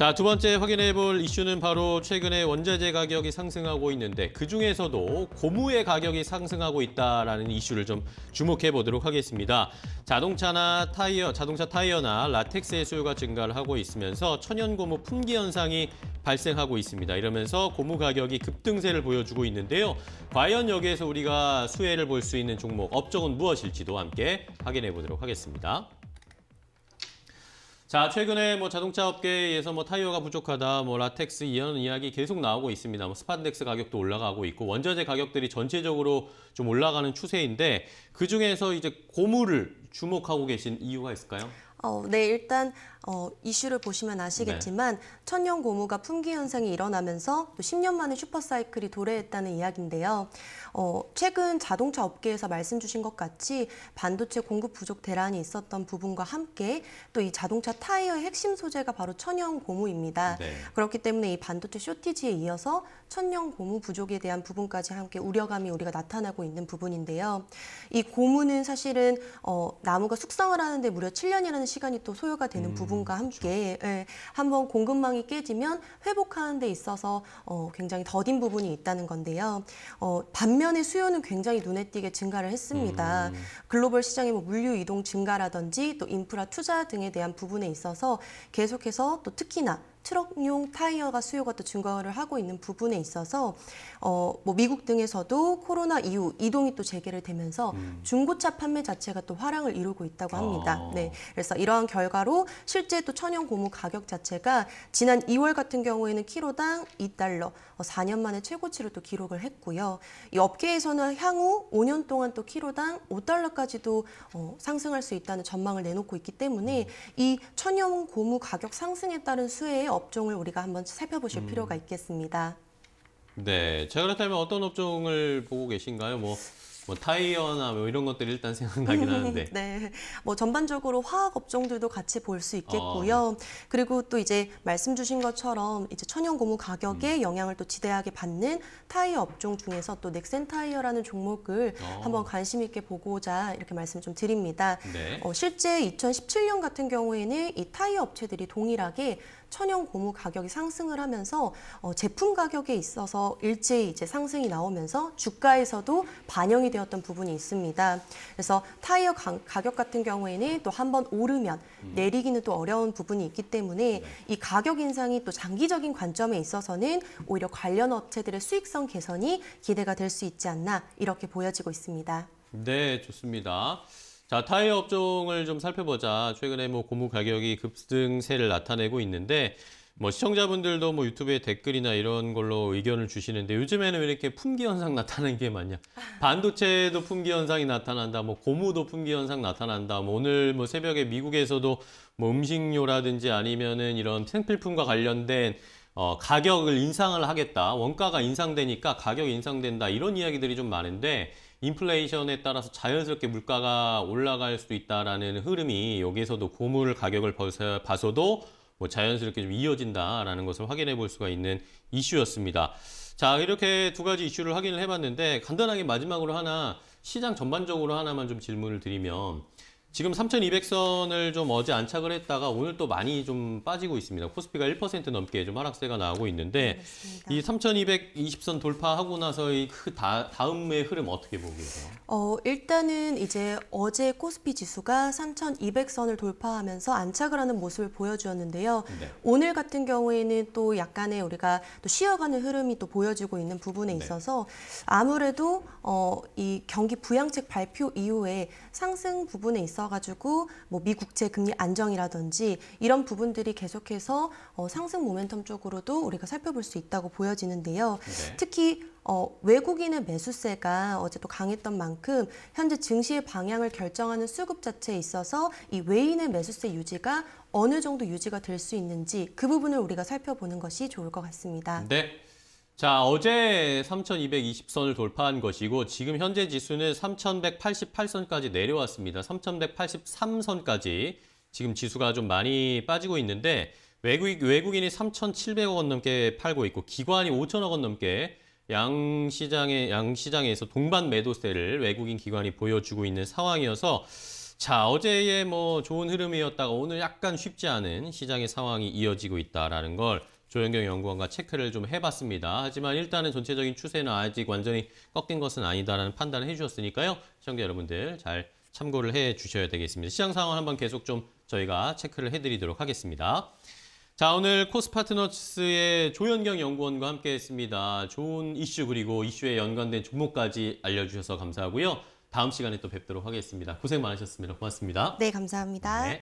자, 두 번째 확인해 볼 이슈는 바로 최근에 원자재 가격이 상승하고 있는데 그중에서도 고무의 가격이 상승하고 있다라는 이슈를 좀 주목해 보도록 하겠습니다. 자동차나 타이어, 자동차 타이어나 라텍스의 수요가 증가를 하고 있으면서 천연 고무 품귀 현상이 발생하고 있습니다. 이러면서 고무 가격이 급등세를 보여주고 있는데요. 과연 여기에서 우리가 수혜를 볼 수 있는 종목, 업종은 무엇일지도 함께 확인해 보도록 하겠습니다. 자, 최근에 뭐 자동차 업계에서 뭐 타이어가 부족하다, 뭐 라텍스 이런 이야기 계속 나오고 있습니다. 뭐 스판덱스 가격도 올라가고 있고 원자재 가격들이 전체적으로 좀 올라가는 추세인데 그 중에서 이제 고무를 주목하고 계신 이유가 있을까요? 어, 네, 일단 어, 이슈를 보시면 아시겠지만 네. 천연 고무가 품귀 현상이 일어나면서 또 10년 만에 슈퍼사이클이 도래했다는 이야기인데요. 어, 최근 자동차 업계에서 말씀 주신 것 같이 반도체 공급 부족 대란이 있었던 부분과 함께 또 이 자동차 타이어의 핵심 소재가 바로 천연 고무입니다. 네. 그렇기 때문에 이 반도체 쇼티지에 이어서 천연 고무 부족에 대한 부분까지 함께 우려감이 우리가 나타나고 있는 부분인데요. 이 고무는 사실은 어, 나무가 숙성을 하는데 무려 7년이라는 시간이 또 소요가 되는 음, 부분과 함께 그렇죠. 예, 한번 공급망이 깨지면 회복하는 데 있어서 어, 굉장히 더딘 부분이 있다는 건데요. 어, 반면 반면의 수요는 굉장히 눈에 띄게 증가를 했습니다. 음. 글로벌 시장의 뭐 물류 이동 증가라든지 또 인프라 투자 등에 대한 부분에 있어서 계속해서 또 특히나 트럭용 타이어가 수요가 또 증가를 하고 있는 부분에 있어서 어, 뭐 미국 등에서도 코로나 이후 이동이 또 재개를 되면서 음. 중고차 판매 자체가 또 화랑을 이루고 있다고 합니다. 아. 네, 그래서 이러한 결과로 실제 또 천연 고무 가격 자체가 지난 2월 같은 경우에는 키로당 2달러, 어, 4년 만에 최고치를 또 기록을 했고요. 이 업계에서는 향후 5년 동안 또 키로당 5달러까지도 어, 상승할 수 있다는 전망을 내놓고 있기 때문에 음. 이 천연 고무 가격 상승에 따른 수혜에 업종을 우리가 한번 살펴보실 음. 필요가 있겠습니다. 네, 자 그렇다면 어떤 업종을 보고 계신가요? 뭐, 뭐 타이어나 뭐 이런 것들이 일단 생각나긴 하는데. 네, 뭐 전반적으로 화학 업종들도 같이 볼 수 있겠고요. 아. 그리고 또 이제 말씀 주신 것처럼 이제 천연 고무 가격에 음. 영향을 또 지대하게 받는 타이어 업종 중에서 또 넥센 타이어라는 종목을 아. 한번 관심 있게 보고자 이렇게 말씀 좀 드립니다. 네. 어, 실제 2017년 같은 경우에는 이 타이어 업체들이 동일하게 천연 고무 가격이 상승을 하면서 어, 제품 가격에 있어서 일제히 이제 상승이 나오면서 주가에서도 반영이 되었던 부분이 있습니다. 그래서 타이어 가, 격 같은 경우에는 또 한 번 오르면 음. 내리기는 또 어려운 부분이 있기 때문에 네. 이 가격 인상이 또 장기적인 관점에 있어서는 오히려 관련 업체들의 수익성 개선이 기대가 될 수 있지 않나 이렇게 보여지고 있습니다. 네, 좋습니다. 자, 타이어 업종을 좀 살펴보자. 최근에 뭐 고무 가격이 급등세를 나타내고 있는데 뭐 시청자분들도 뭐 유튜브에 댓글이나 이런 걸로 의견을 주시는데 요즘에는 왜 이렇게 품귀 현상 나타나는 게 많냐? 반도체도 품귀 현상이 나타난다. 뭐 고무도 품귀 현상 나타난다. 뭐 오늘 뭐 새벽에 미국에서도 뭐 음식료라든지 아니면은 이런 생필품과 관련된 어, 가격을 인상을 하겠다. 원가가 인상되니까 가격 인상된다. 이런 이야기들이 좀 많은데 인플레이션에 따라서 자연스럽게 물가가 올라갈 수도 있다라는 흐름이 여기에서도 고물 가격을 봐서도 뭐 자연스럽게 좀 이어진다라는 것을 확인해 볼 수가 있는 이슈였습니다. 자, 이렇게 두 가지 이슈를 확인을 해봤는데 간단하게 마지막으로 하나 시장 전반적으로 하나만 좀 질문을 드리면 지금 3,200선을 좀 어제 안착을 했다가 오늘 또 많이 좀 빠지고 있습니다. 코스피가 1% 넘게 좀 하락세가 나오고 있는데 그렇습니다. 이 3,220선 돌파하고 나서의 그 다, 음의 흐름 어떻게 보세요? 고계 어, 일단은 이제 어제 코스피 지수가 3,200선을 돌파하면서 안착을 하는 모습을 보여주었는데요. 네. 오늘 같은 경우에는 또 약간의 우리가 또 쉬어가는 흐름이 또 보여지고 있는 부분에 네. 있어서 네. 아무래도 어, 이 경기 부양책 발표 이후에 상승 부분에 있어 서 있어가지고 뭐 미국채 금리 안정이라든지 이런 부분들이 계속해서 어, 상승 모멘텀 쪽으로도 우리가 살펴볼 수 있다고 보여지는데요. 네. 특히 어, 외국인의 매수세가 어제 도 강했던 만큼 현재 증시의 방향을 결정하는 수급 자체에 있어서 이 외인의 매수세 유지가 어느 정도 유지가 될 수 있는지 그 부분을 우리가 살펴보는 것이 좋을 것 같습니다. 네. 자, 어제 3,220선을 돌파한 것이고 지금 현재 지수는 3,188선까지 내려왔습니다. 3,183선까지 지금 지수가 좀 많이 빠지고 있는데 외국, 외국인이 3,700억 원 넘게 팔고 있고 기관이 5천억 원 넘게 양시장에 양시장에서 동반 매도세를 외국인 기관이 보여주고 있는 상황이어서 자 어제의 뭐 좋은 흐름이었다가 오늘 약간 쉽지 않은 시장의 상황이 이어지고 있다라는 걸 조현경 연구원과 체크를 좀 해봤습니다. 하지만 일단은 전체적인 추세는 아직 완전히 꺾인 것은 아니다라는 판단을 해주셨으니까요. 시청자 여러분들 잘 참고를 해 주셔야 되겠습니다. 시장 상황 한번 계속 좀 저희가 체크를 해드리도록 하겠습니다. 자, 오늘 코스파트너스의 조현경 연구원과 함께 했습니다. 좋은 이슈 그리고 이슈에 연관된 종목까지 알려주셔서 감사하고요. 다음 시간에 또 뵙도록 하겠습니다. 고생 많으셨습니다. 고맙습니다. 네, 감사합니다. 네.